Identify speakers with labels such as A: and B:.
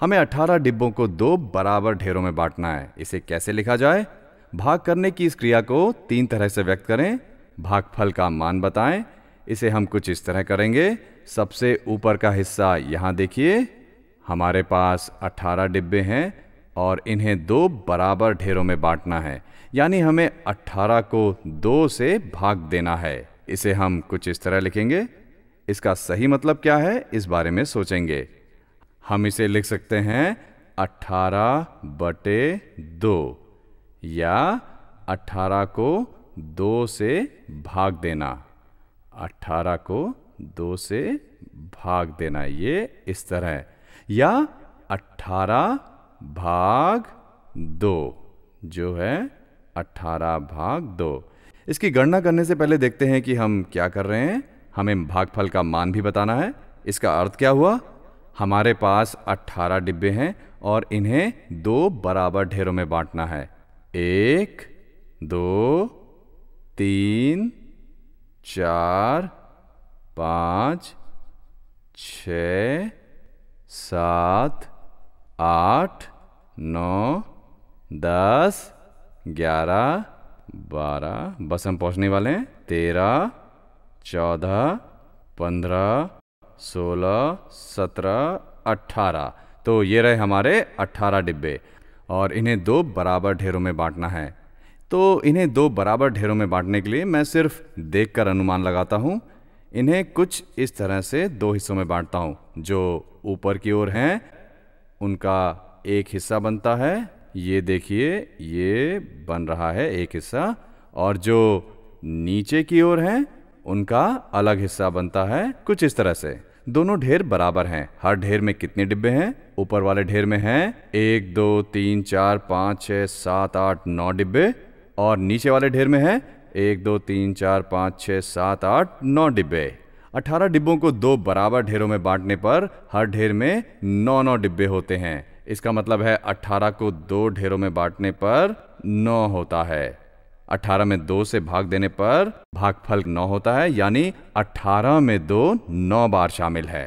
A: हमें 18 डिब्बों को दो बराबर ढेरों में बांटना है इसे कैसे लिखा जाए भाग करने की इस क्रिया को तीन तरह से व्यक्त करें भागफल का मान बताएं इसे हम कुछ इस तरह करेंगे सबसे ऊपर का हिस्सा यहाँ देखिए हमारे पास 18 डिब्बे हैं और इन्हें दो बराबर ढेरों में बांटना है यानी हमें 18 को दो से भाग देना है इसे हम कुछ इस तरह लिखेंगे इसका सही मतलब क्या है इस बारे में सोचेंगे हम इसे लिख सकते हैं 18 बटे दो या 18 को दो से भाग देना 18 को दो से भाग देना ये इस तरह है या 18 भाग दो जो है 18 भाग दो इसकी गणना करने से पहले देखते हैं कि हम क्या कर रहे हैं हमें भागफल का मान भी बताना है इसका अर्थ क्या हुआ हमारे पास 18 डिब्बे हैं और इन्हें दो बराबर ढेरों में बांटना है एक दो तीन चार पाँच छ सात आठ नौ दस ग्यारह बारह बस हम पहुँचने वाले हैं तेरह चौदह पंद्रह सोलह सत्रह अट्ठारह तो ये रहे हमारे अट्ठारह डिब्बे और इन्हें दो बराबर ढेरों में बांटना है तो इन्हें दो बराबर ढेरों में बांटने के लिए मैं सिर्फ देखकर अनुमान लगाता हूँ इन्हें कुछ इस तरह से दो हिस्सों में बांटता हूँ जो ऊपर की ओर हैं उनका एक हिस्सा बनता है ये देखिए ये बन रहा है एक हिस्सा और जो नीचे की ओर हैं उनका अलग हिस्सा बनता है कुछ इस तरह से दोनों ढेर बराबर हैं हर ढेर में कितने डिब्बे हैं ऊपर वाले ढेर में हैं एक दो तीन चार पाँच छः सात आठ नौ डिब्बे और नीचे वाले ढेर में हैं एक दो तीन चार पाँच छः सात आठ नौ डिब्बे अठारह डिब्बों को दो बराबर ढेरों में बांटने पर हर ढेर में नौ नौ डिब्बे होते हैं इसका मतलब है अट्ठारह को दो ढेरों में बांटने पर नौ होता है 18 में दो से भाग देने पर भागफल नौ होता है यानी 18 में दो नौ बार शामिल है